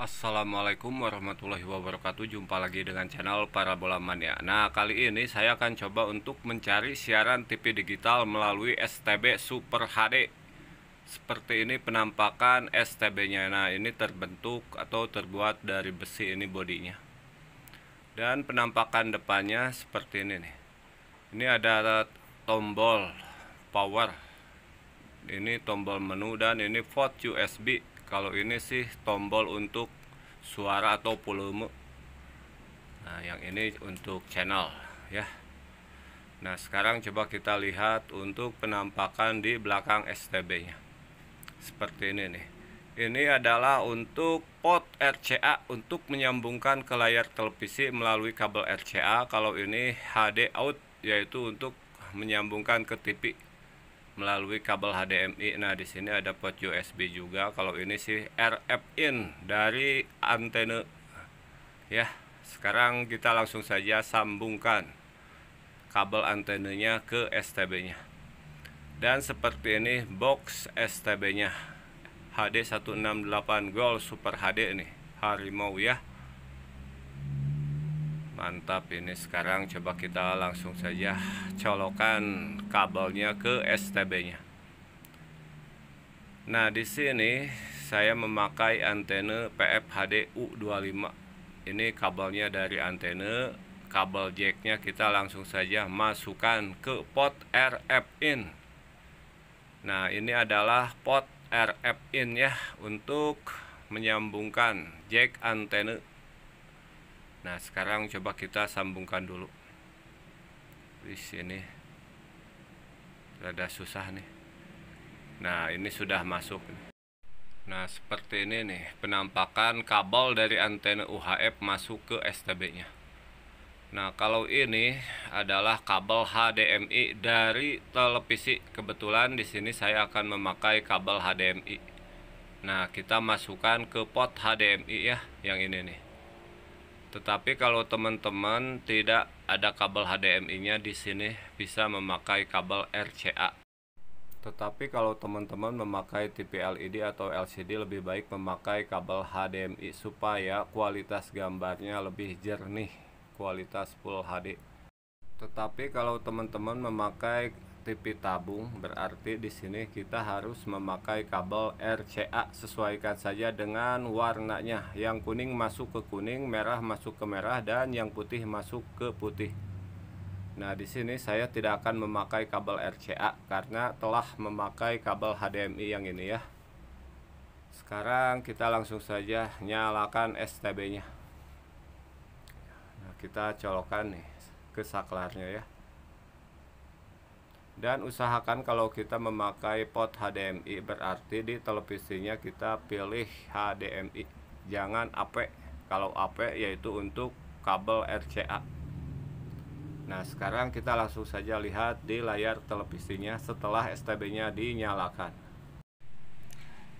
Assalamualaikum warahmatullahi wabarakatuh Jumpa lagi dengan channel Parabola Mania Nah kali ini saya akan coba untuk mencari siaran TV digital melalui STB Super HD Seperti ini penampakan STB nya Nah ini terbentuk atau terbuat dari besi ini bodinya Dan penampakan depannya seperti ini nih Ini ada tombol power Ini tombol menu dan ini port USB kalau ini sih tombol untuk suara atau volume nah yang ini untuk channel ya nah sekarang coba kita lihat untuk penampakan di belakang STB nya seperti ini nih ini adalah untuk port RCA untuk menyambungkan ke layar televisi melalui kabel RCA kalau ini HD out yaitu untuk menyambungkan ke TV melalui kabel HDMI. Nah, di sini ada port USB juga. Kalau ini sih RF in dari antena. Ya, sekarang kita langsung saja sambungkan kabel antenanya ke STB-nya. Dan seperti ini box STB-nya HD168 Gold Super HD ini harimau ya mantap ini sekarang coba kita langsung saja colokan kabelnya ke STB nya nah di sini saya memakai antena PFHD U25 ini kabelnya dari antena kabel jacknya kita langsung saja masukkan ke port RF in nah ini adalah port RF in ya untuk menyambungkan jack antena Nah, sekarang coba kita sambungkan dulu. Di sini rada susah nih. Nah, ini sudah masuk. Nah, seperti ini nih, penampakan kabel dari antena UHF masuk ke STB-nya. Nah, kalau ini adalah kabel HDMI dari televisi. Kebetulan di sini saya akan memakai kabel HDMI. Nah, kita masukkan ke port HDMI ya, yang ini nih. Tetapi kalau teman-teman tidak ada kabel HDMI-nya di sini bisa memakai kabel RCA. Tetapi kalau teman-teman memakai TV LED atau LCD lebih baik memakai kabel HDMI supaya kualitas gambarnya lebih jernih, kualitas full HD. Tetapi kalau teman-teman memakai TV tabung berarti di sini kita harus memakai kabel RCA sesuaikan saja dengan warnanya yang kuning masuk ke kuning merah masuk ke merah dan yang putih masuk ke putih Nah di sini saya tidak akan memakai kabel RCA karena telah memakai kabel HDMI yang ini ya sekarang kita langsung saja nyalakan STB nya nah, kita colokan nih ke saklarnya ya dan usahakan kalau kita memakai port HDMI berarti di televisinya kita pilih HDMI jangan AP kalau AP yaitu untuk kabel RCA nah sekarang kita langsung saja lihat di layar televisinya setelah STB nya dinyalakan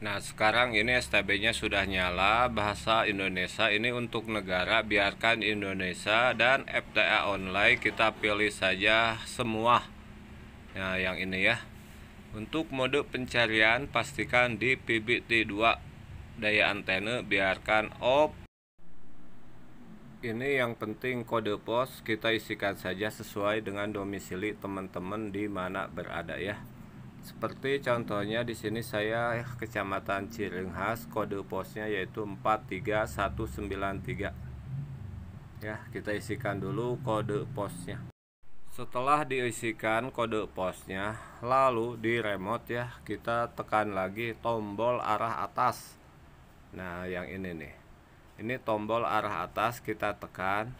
nah sekarang ini STB nya sudah nyala bahasa Indonesia ini untuk negara biarkan Indonesia dan FTA online kita pilih saja semua nah yang ini ya untuk mode pencarian pastikan di PBT2 daya antena biarkan off ini yang penting kode pos kita isikan saja sesuai dengan domisili teman-teman di mana berada ya seperti contohnya di sini saya kecamatan Cirenghas kode posnya yaitu 43193 ya kita isikan dulu kode posnya setelah diisikan kode posnya lalu di remote ya kita tekan lagi tombol arah atas nah yang ini nih ini tombol arah atas kita tekan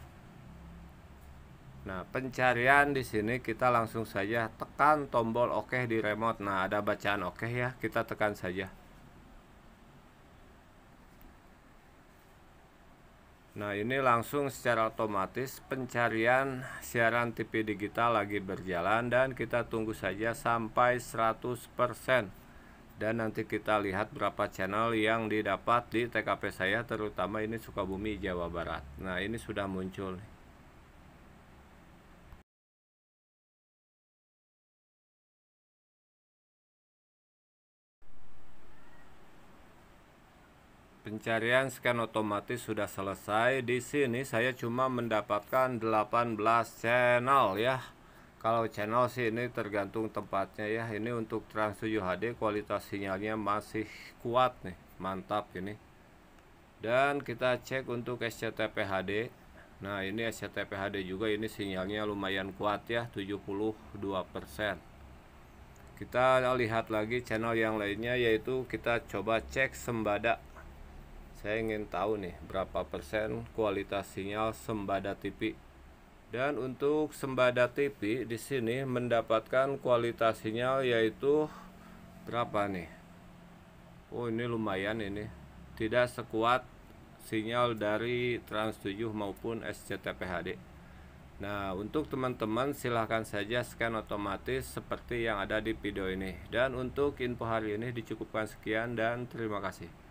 nah pencarian di sini kita langsung saja tekan tombol oke OK di remote nah ada bacaan oke OK ya kita tekan saja Nah ini langsung secara otomatis pencarian siaran TV digital lagi berjalan dan kita tunggu saja sampai 100% dan nanti kita lihat berapa channel yang didapat di TKP saya terutama ini Sukabumi Jawa Barat. Nah ini sudah muncul nih. Pencarian scan otomatis sudah selesai. Di sini saya cuma mendapatkan 18 channel ya. Kalau channel sih ini tergantung tempatnya ya. Ini untuk Trans 7 HD kualitas sinyalnya masih kuat nih. Mantap ini. Dan kita cek untuk SCTP HD. Nah, ini SCTP HD juga ini sinyalnya lumayan kuat ya, 72% kita lihat lagi channel yang lainnya yaitu kita coba cek sembada saya ingin tahu nih berapa persen kualitas sinyal Sembada TV. Dan untuk Sembada TV di sini mendapatkan kualitas sinyal yaitu berapa nih? Oh, ini lumayan ini. Tidak sekuat sinyal dari Trans7 maupun HD. Nah, untuk teman-teman silahkan saja scan otomatis seperti yang ada di video ini. Dan untuk info hari ini dicukupkan sekian dan terima kasih.